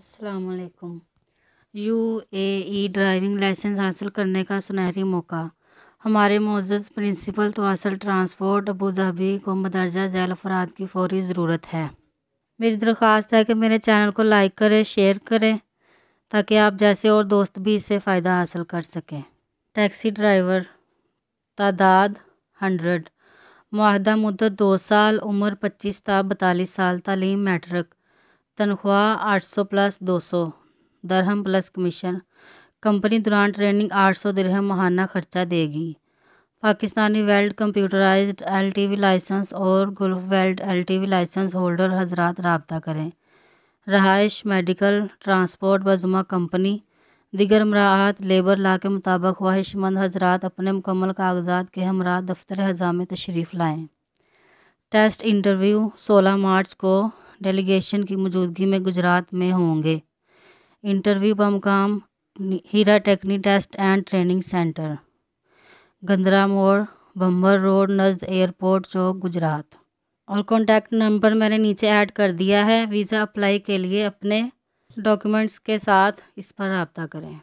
السلام علیکم U A E driving licence حاصل کرنے کا سنہری موقع ہمارے معزز پرنسپل تواصل ٹرانسپورٹ ابوظہبی کو مدرجہ ذیل افراد کی فوری ضرورت ہے میری درخواست ہے کہ میرے چینل کو لائک کریں شیئر کریں تاکہ آپ جیسے اور دوست بھی اس سے فائدہ حاصل کر سکیں ٹیکسی ڈرائیور تعداد ہنڈریڈ معاہدہ مدت دو سال عمر پچیس تا بتالیس سال تعلیم میٹرک تنخواہ آٹھ سو پلس دو سو درہم پلس کمیشن کمپنی دوران ٹریننگ آٹھ سو درہم ماہانہ خرچہ دے گی Pakistani valid computerized L T V licence اور Gulf valid L T V licence holder حضرات رابطہ کریں رہائش میڈیکل ٹرانسپورٹ بزمہ کمپنی دیگر مراعات لیبر لا کے مطابق خواہش مند حضرات اپنے مکمل کاغذات کے ہمراہ دفتر حضام تشریف لائیں ٹیسٹ انٹرویو سولہ مارچ کو ڈیلیگیشن کی موجودگی میں گجرات میں ہوں گے انٹرویو بمکام ہیرا ٹیکنی ٹیسٹ اینڈ ٹریننگ سینٹر گندرا موڑ بمبر روڈ نزد ایئرپورٹ چوک گجرات اور کانٹیکٹ نمبر میں نے نیچے ایڈ کر دیا ہے ویزا اپلائی کے لیے اپنے ڈاکیومنٹس کے ساتھ اس پر رابطہ کریں